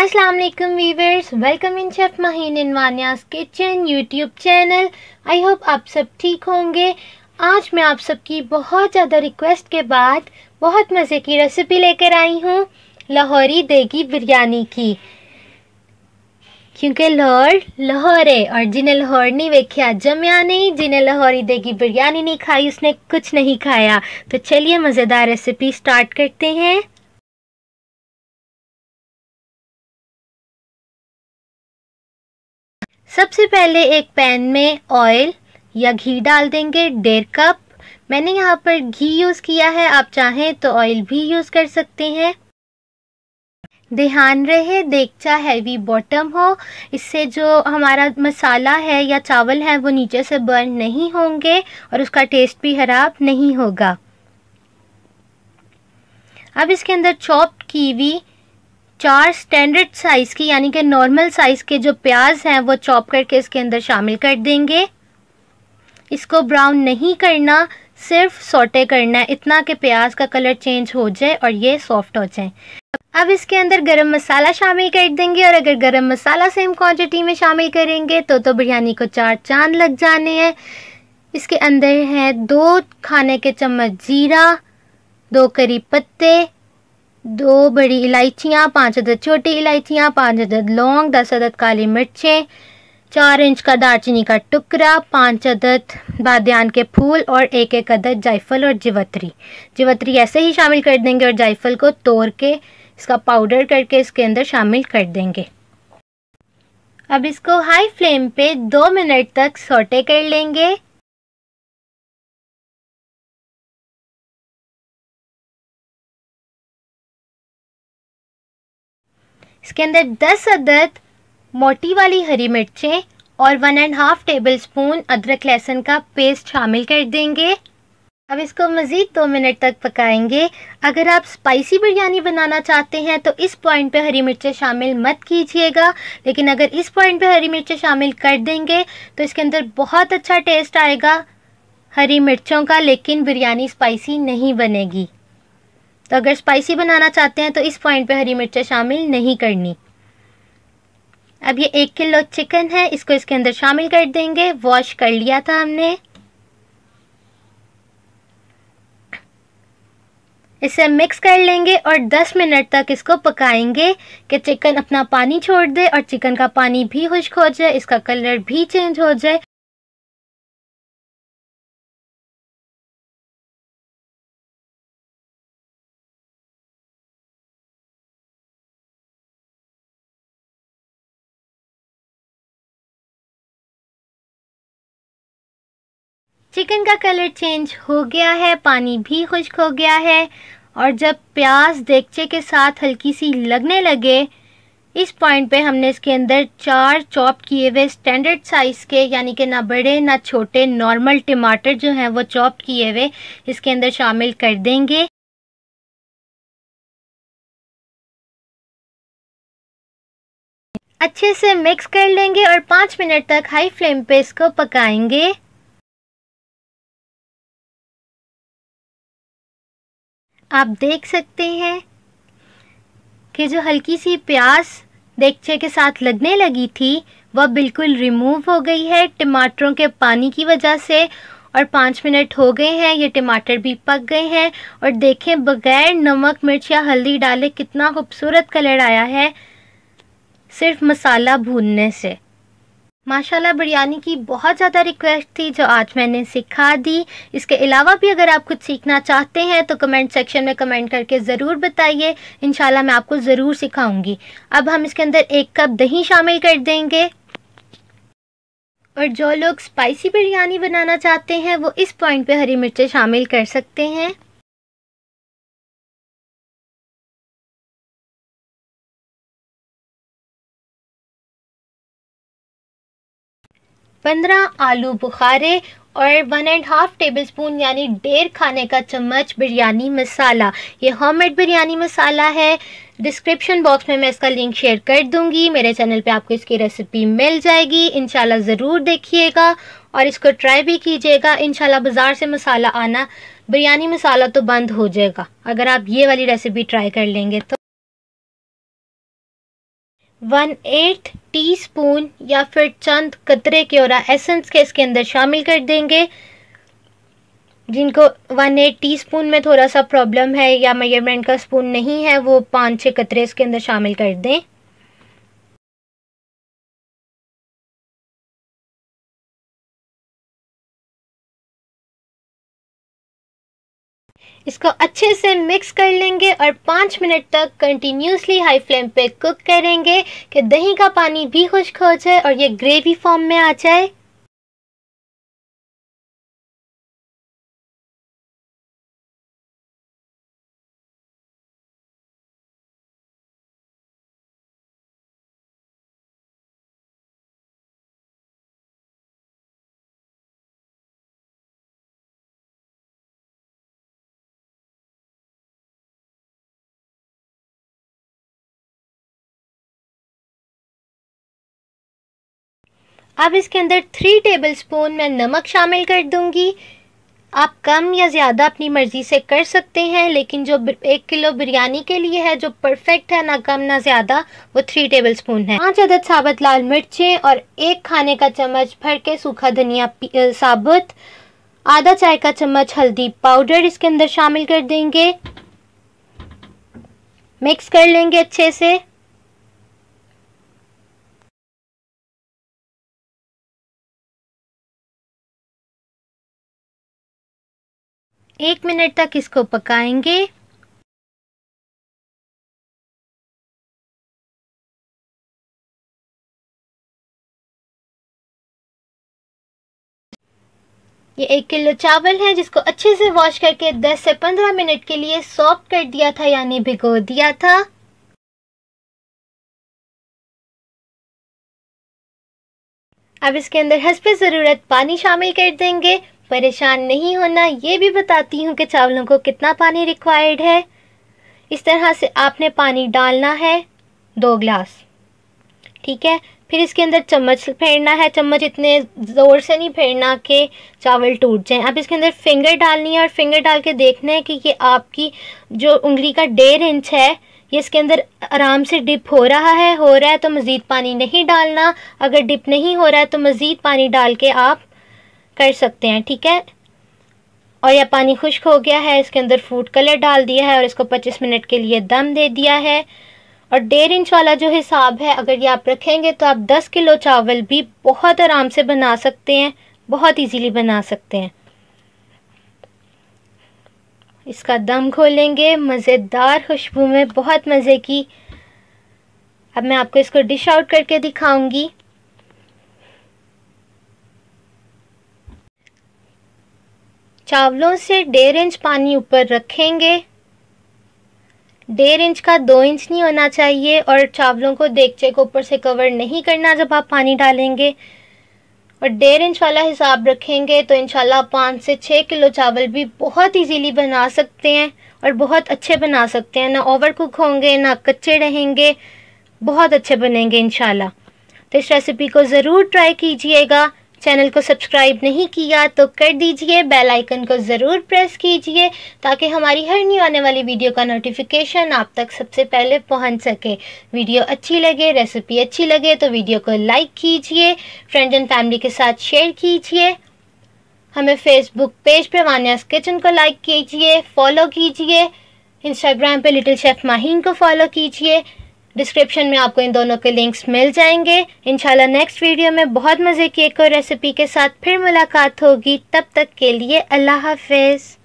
अस्सलाम वालेकुम viewers welcome in chef Mahin इनवानियास kitchen YouTube channel I hope आप सब ठीक होंगे आज मैं आप सबकी बहुत ज़्यादा रिक्वेस्ट के बाद बहुत मज़े की रेसिपी लेकर आई हूँ लाहौरी देगी बिरयानी की क्योंकि लाहौर लाहौर है और जिन्हें लाहौर नहीं वेख्या जमया नहीं जिन्हें लाहौरी देगी बिरयानी नहीं खाई उसने कुछ नहीं खाया तो चलिए मज़ेदार रेसिपी स्टार्ट करते हैं सबसे पहले एक पैन में ऑयल या घी डाल देंगे डेढ़ कप मैंने यहाँ पर घी यूज़ किया है आप चाहें तो ऑयल भी यूज़ कर सकते हैं ध्यान रहे देखचा हैवी बॉटम हो इससे जो हमारा मसाला है या चावल है वो नीचे से बर्न नहीं होंगे और उसका टेस्ट भी ख़राब नहीं होगा अब इसके अंदर चॉप्ड कीवी चार स्टैंडर्ड साइज़ की यानी कि नॉर्मल साइज़ के जो प्याज हैं वो चॉप करके इसके अंदर शामिल कर देंगे इसको ब्राउन नहीं करना सिर्फ सोटे करना है इतना कि प्याज का कलर चेंज हो जाए और ये सॉफ्ट हो जाए अब इसके अंदर गरम मसाला शामिल कर देंगे और अगर गरम मसाला सेम क्वांटिटी में शामिल करेंगे तो तो बिरयानी को चार चांद लग जाने हैं इसके अंदर है दो खाने के चम्मच जीरा दो करी पत्ते दो बड़ी इलायचियाँ पाँच अदद छोटी इलायचियाँ पाँच अदद लौंग दस अदद काली मिर्चें चार इंच का दालचीनी का टुकड़ा पाँच अदद बादन के फूल और एक एक अदद जायफल और जिवतरी जिवतरी ऐसे ही शामिल कर देंगे और जायफल को तोड़ के इसका पाउडर करके इसके अंदर शामिल कर देंगे अब इसको हाई फ्लेम पे दो मिनट तक सोटे कर लेंगे इसके अंदर दस अदद मोटी वाली हरी मिर्चें और one and half tablespoon अदरक लहसुन का पेस्ट शामिल कर देंगे अब इसको मज़ीद दो मिनट तक पकाएंगे अगर आप स्पाइसी बिरयानी बनाना चाहते हैं तो इस पॉइंट पे हरी मिर्चें शामिल मत कीजिएगा लेकिन अगर इस पॉइंट पे हरी मिर्चें शामिल कर देंगे तो इसके अंदर बहुत अच्छा टेस्ट आएगा हरी मिर्चों का लेकिन बिरयानी स्पाइसी नहीं बनेगी तो अगर स्पाइसी बनाना चाहते हैं तो इस पॉइंट पे हरी मिर्चें शामिल नहीं करनी अब ये एक किलो चिकन है इसको इसके अंदर शामिल कर देंगे वॉश कर लिया था हमने इसे मिक्स कर लेंगे और 10 मिनट तक इसको पकाएंगे कि चिकन अपना पानी छोड़ दे और चिकन का पानी भी खुश्क हो जाए इसका कलर भी चेंज हो जाए चिकन का कलर चेंज हो गया है पानी भी खुश्क हो गया है और जब प्याज देगचे के साथ हल्की सी लगने लगे इस पॉइंट पे हमने इसके अंदर चार चॉप किए हुए स्टैंडर्ड साइज़ के यानी कि ना बड़े ना छोटे नॉर्मल टमाटर जो हैं वो चॉप किए हुए इसके अंदर शामिल कर देंगे अच्छे से मिक्स कर लेंगे और पाँच मिनट तक हाई फ्लेम पे इसको पकाएंगे आप देख सकते हैं कि जो हल्की सी प्याज देखचे के साथ लगने लगी थी वह बिल्कुल रिमूव हो गई है टमाटरों के पानी की वजह से और पाँच मिनट हो गए हैं ये टमाटर भी पक गए हैं और देखें बगैर नमक मिर्च या हल्दी डाले कितना खूबसूरत कलर आया है सिर्फ मसाला भूनने से माशाल्लाह बिरयानी की बहुत ज़्यादा रिक्वेस्ट थी जो आज मैंने सिखा दी इसके अलावा भी अगर आप कुछ सीखना चाहते हैं तो कमेंट सेक्शन में कमेंट करके ज़रूर बताइए इन मैं आपको ज़रूर सिखाऊंगी अब हम इसके अंदर एक कप दही शामिल कर देंगे और जो लोग स्पाइसी बिरयानी बनाना चाहते हैं वो इस पॉइंट पे हरी मिर्चें शामिल कर सकते हैं पंद्रह आलू बुखारे और one and half tablespoon यानी डेढ़ खाने का चम्मच बिरयानी मसाला ये होममेड बिरयानी मसाला है डिस्क्रिप्शन बॉक्स में मैं इसका लिंक शेयर कर दूंगी मेरे चैनल पे आपको इसकी रेसिपी मिल जाएगी इनशाला ज़रूर देखिएगा और इसको ट्राई भी कीजिएगा इनशाला बाज़ार से मसाला आना बिरयानी मसाला तो बंद हो जाएगा अगर आप ये वाली रेसिपी ट्राई कर लेंगे तो वन एट टी स्पून या फिर चंद कतरे क्योरा एसेंस के इसके अंदर शामिल कर देंगे जिनको वन एट टी स्पून में थोड़ा सा प्रॉब्लम है या मेजरमेंट का स्पून नहीं है वो पाँच छः कतरे इसके अंदर शामिल कर दें इसको अच्छे से मिक्स कर लेंगे और पाँच मिनट तक कंटिन्यूसली हाई फ्लेम पे कुक करेंगे कि दही का पानी भी खुश्क हो जाए और ये ग्रेवी फॉर्म में आ जाए अब इसके अंदर थ्री टेबल स्पून मैं नमक शामिल कर दूँगी आप कम या ज़्यादा अपनी मर्ज़ी से कर सकते हैं लेकिन जो एक किलो बिरयानी के लिए है जो परफेक्ट है ना कम ना ज़्यादा वो थ्री टेबल स्पून है पाँच अदद साबुत लाल मिर्चें और एक खाने का चम्मच भर के सूखा धनिया साबुत आधा चाय का चम्मच हल्दी पाउडर इसके अंदर शामिल कर देंगे मिक्स कर लेंगे अच्छे से एक मिनट तक इसको पकाएंगे ये एक किलो चावल है जिसको अच्छे से वॉश करके 10 से 15 मिनट के लिए सॉफ्ट कर दिया था यानी भिगो दिया था अब इसके अंदर हंसपे ज़रूरत पानी शामिल कर देंगे परेशान नहीं होना ये भी बताती हूँ कि चावलों को कितना पानी रिक्वायर्ड है इस तरह से आपने पानी डालना है दो ग्लास ठीक है फिर इसके अंदर चम्मच फेरना है चम्मच इतने ज़ोर से नहीं फेरना कि चावल टूट जाएं अब इसके अंदर फिंगर डालनी है और फिंगर डाल के देखना है कि ये आपकी जो उंगली का डेढ़ इंच है ये इसके अंदर आराम से डिप हो रहा है हो रहा है तो मज़ीद पानी नहीं डालना अगर डिप नहीं हो रहा है तो मज़ीद पानी डाल के आप कर सकते हैं ठीक है और यह पानी खुश्क हो गया है इसके अंदर फूड कलर डाल दिया है और इसको 25 मिनट के लिए दम दे दिया है और डेढ़ इंच वाला जो हिसाब है अगर ये आप रखेंगे तो आप 10 किलो चावल भी बहुत आराम से बना सकते हैं बहुत इजीली बना सकते हैं इसका दम खोलेंगे मज़ेदार खुशबू में बहुत मज़े की अब मैं आपको इसको डिश आउट करके दिखाऊंगी चावलों से डेढ़ इंच पानी ऊपर रखेंगे डेढ़ इंच का दो इंच नहीं होना चाहिए और चावलों को देखचे को ऊपर से कवर नहीं करना जब आप पानी डालेंगे और डेढ़ इंच वाला हिसाब रखेंगे तो इंशाल्लाह आप पाँच से छः किलो चावल भी बहुत इजीली बना सकते हैं और बहुत अच्छे बना सकते हैं ना ओवर कुक होंगे ना कच्चे रहेंगे बहुत अच्छे बनेंगे इनशाला तो इस रेसिपी को ज़रूर ट्राई कीजिएगा चैनल को सब्सक्राइब नहीं किया तो कर दीजिए बेल आइकन को ज़रूर प्रेस कीजिए ताकि हमारी हर न्यू आने वाली वीडियो का नोटिफिकेशन आप तक सबसे पहले पहुंच सके वीडियो अच्छी लगे रेसिपी अच्छी लगे तो वीडियो को लाइक कीजिए फ्रेंड एंड फैमिली के साथ शेयर कीजिए हमें फेसबुक पेज पर वान्यास किचन को लाइक कीजिए फॉलो कीजिए इंस्टाग्राम पर लिटिल शेफ़ माहिंग को फॉलो कीजिए डिस्क्रिप्शन में आपको इन दोनों के लिंक्स मिल जाएंगे इनशाला नेक्स्ट वीडियो में बहुत मज़े की एक और रेसिपी के साथ फिर मुलाकात होगी तब तक के लिए अल्लाह हाफिज़